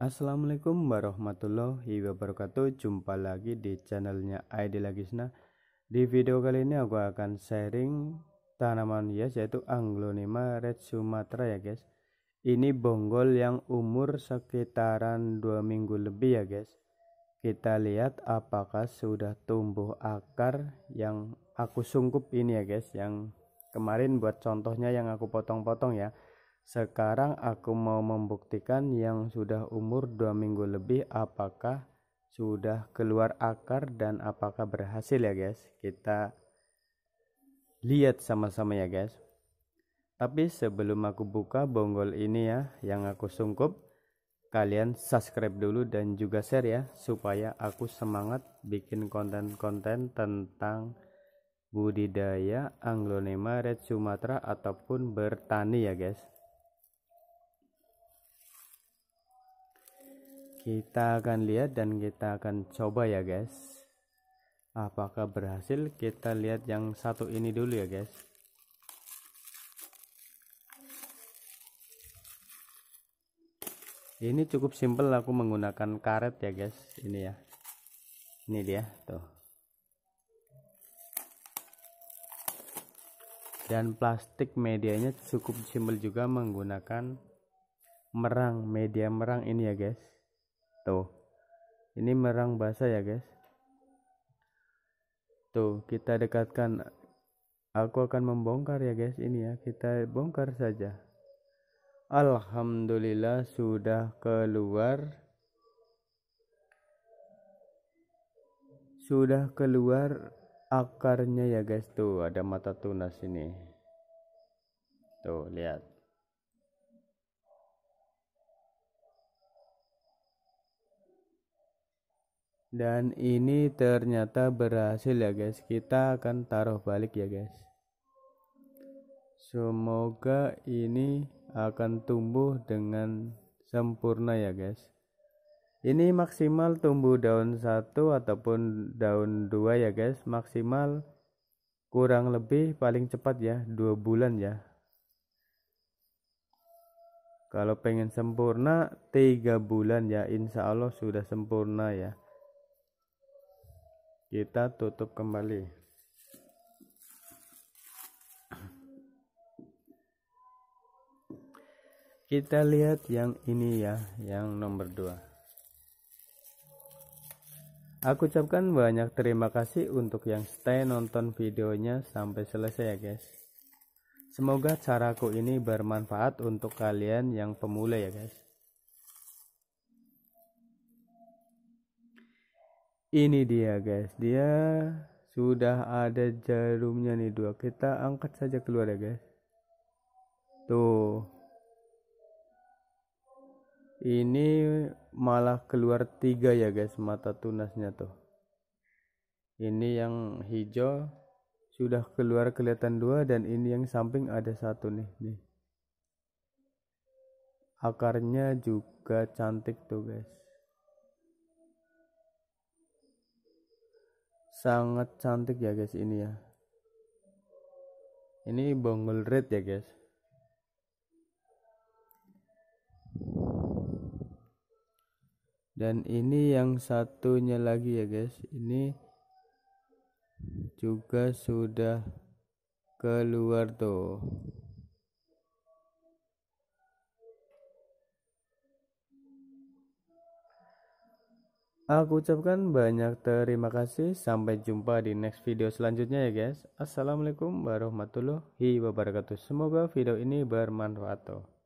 Assalamualaikum warahmatullahi wabarakatuh Jumpa lagi di channelnya ID Lagisna Di video kali ini aku akan sharing tanaman hias yaitu Anglonema Red Sumatra ya guys Ini bonggol yang umur sekitaran 2 minggu lebih ya guys Kita lihat apakah sudah tumbuh akar yang aku sungkup ini ya guys Yang kemarin buat contohnya yang aku potong-potong ya sekarang aku mau membuktikan yang sudah umur dua minggu lebih apakah sudah keluar akar dan apakah berhasil ya guys. Kita lihat sama-sama ya guys. Tapi sebelum aku buka bonggol ini ya yang aku sungkup. Kalian subscribe dulu dan juga share ya supaya aku semangat bikin konten-konten tentang budidaya anglonema red Sumatera ataupun bertani ya guys. kita akan lihat dan kita akan coba ya guys apakah berhasil kita lihat yang satu ini dulu ya guys ini cukup simpel aku menggunakan karet ya guys ini ya ini dia tuh dan plastik medianya cukup simpel juga menggunakan merang media merang ini ya guys Tuh. Ini merang basah ya, guys. Tuh, kita dekatkan. Aku akan membongkar ya, guys. Ini ya, kita bongkar saja. Alhamdulillah sudah keluar. Sudah keluar akarnya ya, guys. Tuh, ada mata tunas ini. Tuh, lihat. dan ini ternyata berhasil ya guys kita akan taruh balik ya guys semoga ini akan tumbuh dengan sempurna ya guys ini maksimal tumbuh daun satu ataupun daun dua ya guys maksimal kurang lebih paling cepat ya dua bulan ya kalau pengen sempurna tiga bulan ya insya Allah sudah sempurna ya kita tutup kembali kita lihat yang ini ya yang nomor 2 aku ucapkan banyak terima kasih untuk yang stay nonton videonya sampai selesai ya guys semoga caraku ini bermanfaat untuk kalian yang pemula ya guys ini dia guys dia sudah ada jarumnya nih dua kita angkat saja keluar ya guys tuh ini malah keluar tiga ya guys mata tunasnya tuh ini yang hijau sudah keluar kelihatan dua dan ini yang samping ada satu nih nih akarnya juga cantik tuh guys sangat cantik ya guys ini ya ini bonggol red ya guys dan ini yang satunya lagi ya guys ini juga sudah keluar tuh Aku ucapkan banyak terima kasih. Sampai jumpa di next video selanjutnya ya guys. Assalamualaikum warahmatullahi wabarakatuh. Semoga video ini bermanfaat.